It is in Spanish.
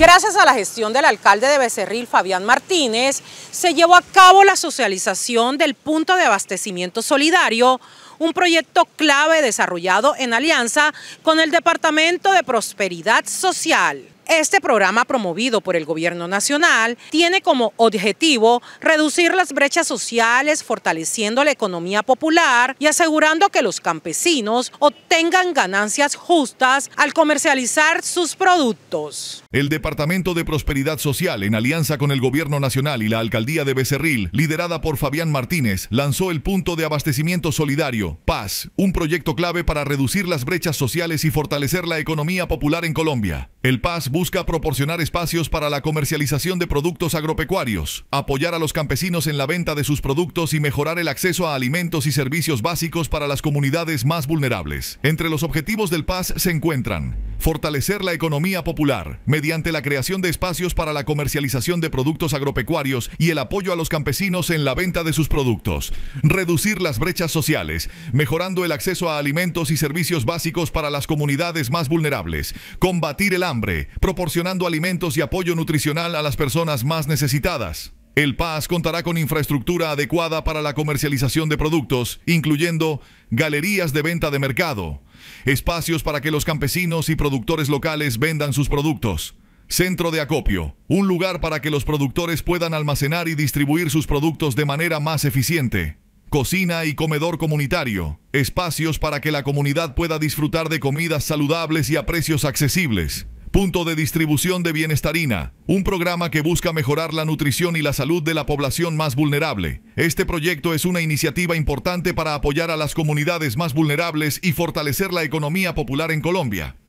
Gracias a la gestión del alcalde de Becerril, Fabián Martínez, se llevó a cabo la socialización del punto de abastecimiento solidario, un proyecto clave desarrollado en alianza con el Departamento de Prosperidad Social. Este programa promovido por el Gobierno Nacional tiene como objetivo reducir las brechas sociales, fortaleciendo la economía popular y asegurando que los campesinos obtengan ganancias justas al comercializar sus productos. El Departamento de Prosperidad Social, en alianza con el Gobierno Nacional y la Alcaldía de Becerril, liderada por Fabián Martínez, lanzó el punto de abastecimiento solidario, Paz, un proyecto clave para reducir las brechas sociales y fortalecer la economía popular en Colombia. El PAS busca proporcionar espacios para la comercialización de productos agropecuarios, apoyar a los campesinos en la venta de sus productos y mejorar el acceso a alimentos y servicios básicos para las comunidades más vulnerables. Entre los objetivos del PAS se encuentran fortalecer la economía popular mediante la creación de espacios para la comercialización de productos agropecuarios y el apoyo a los campesinos en la venta de sus productos, reducir las brechas sociales, mejorando el acceso a alimentos y servicios básicos para las comunidades más vulnerables, combatir el hambre, proporcionando alimentos y apoyo nutricional a las personas más necesitadas. El Paz contará con infraestructura adecuada para la comercialización de productos, incluyendo galerías de venta de mercado, espacios para que los campesinos y productores locales vendan sus productos, centro de acopio, un lugar para que los productores puedan almacenar y distribuir sus productos de manera más eficiente, cocina y comedor comunitario, espacios para que la comunidad pueda disfrutar de comidas saludables y a precios accesibles. Punto de distribución de bienestarina, un programa que busca mejorar la nutrición y la salud de la población más vulnerable. Este proyecto es una iniciativa importante para apoyar a las comunidades más vulnerables y fortalecer la economía popular en Colombia.